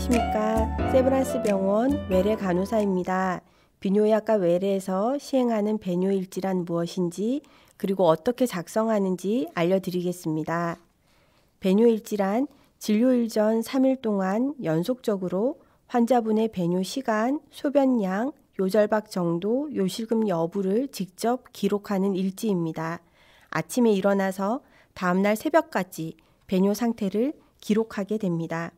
안녕하십니까. 세브란스 병원 외래 간호사입니다. 비뇨약과 외래에서 시행하는 배뇨일지란 무엇인지 그리고 어떻게 작성하는지 알려드리겠습니다. 배뇨일지란 진료일 전 3일 동안 연속적으로 환자분의 배뇨 시간, 소변량, 요절박 정도, 요실금 여부를 직접 기록하는 일지입니다. 아침에 일어나서 다음날 새벽까지 배뇨 상태를 기록하게 됩니다.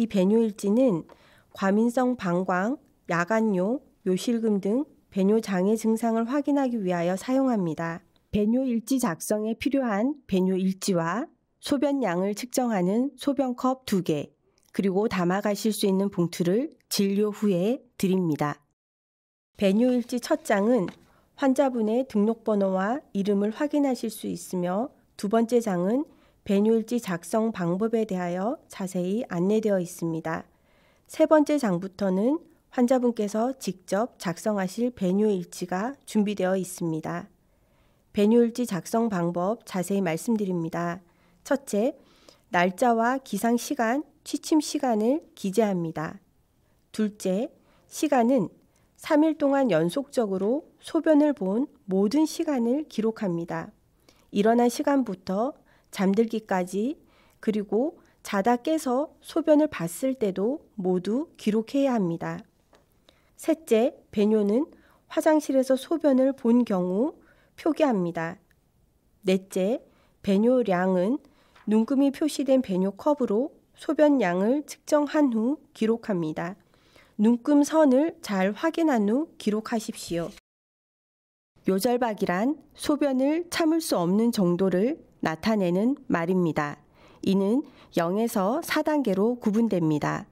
이 배뇨일지는 과민성 방광, 야간뇨 요실금 등 배뇨 장애 증상을 확인하기 위하여 사용합니다. 배뇨 일지 작성에 필요한 배뇨 일지와 소변 량을 측정하는 소변컵 2개, 그리고 담아 가실 수 있는 봉투를 진료 후에 드립니다. 배뇨 일지 첫 장은 환자분의 등록번호와 이름을 확인하실 수 있으며 두 번째 장은 배뉴일지 작성 방법에 대하여 자세히 안내되어 있습니다. 세 번째 장부터는 환자분께서 직접 작성하실 배뉴일지가 준비되어 있습니다. 배뉴일지 작성 방법 자세히 말씀드립니다. 첫째, 날짜와 기상 시간, 취침 시간을 기재합니다. 둘째, 시간은 3일 동안 연속적으로 소변을 본 모든 시간을 기록합니다. 일어난 시간부터 잠들기까지 그리고 자다 깨서 소변을 봤을 때도 모두 기록해야 합니다. 셋째, 배뇨는 화장실에서 소변을 본 경우 표기합니다. 넷째, 배뇨량은 눈금이 표시된 배뇨컵으로 소변량을 측정한 후 기록합니다. 눈금 선을 잘 확인한 후 기록하십시오. 요절박이란 소변을 참을 수 없는 정도를 나타내는 말입니다. 이는 0에서 4단계로 구분됩니다.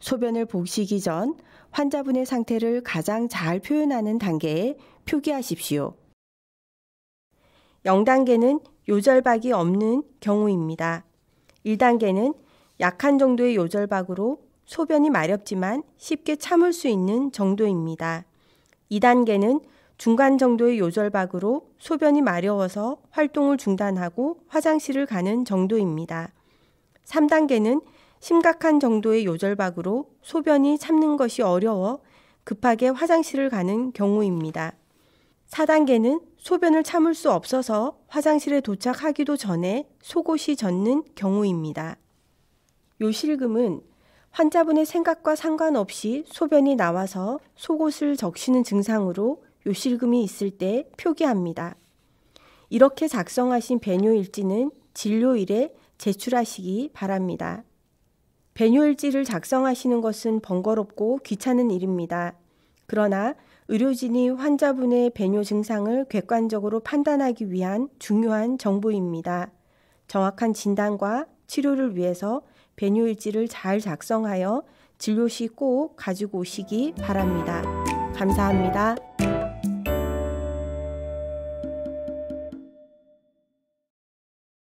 소변을 보시기 전 환자분의 상태를 가장 잘 표현하는 단계에 표기하십시오. 0단계는 요절박이 없는 경우입니다. 1단계는 약한 정도의 요절박으로 소변이 마렵지만 쉽게 참을 수 있는 정도입니다. 2단계는 중간 정도의 요절박으로 소변이 마려워서 활동을 중단하고 화장실을 가는 정도입니다. 3단계는 심각한 정도의 요절박으로 소변이 참는 것이 어려워 급하게 화장실을 가는 경우입니다. 4단계는 소변을 참을 수 없어서 화장실에 도착하기도 전에 속옷이 젖는 경우입니다. 요실금은 환자분의 생각과 상관없이 소변이 나와서 속옷을 적시는 증상으로 요실금이 있을 때 표기합니다. 이렇게 작성하신 배뇨일지는 진료일에 제출하시기 바랍니다. 배뇨일지를 작성하시는 것은 번거롭고 귀찮은 일입니다. 그러나 의료진이 환자분의 배뇨 증상을 객관적으로 판단하기 위한 중요한 정보입니다. 정확한 진단과 치료를 위해서 배뇨일지를 잘 작성하여 진료 시꼭 가지고 오시기 바랍니다. 감사합니다.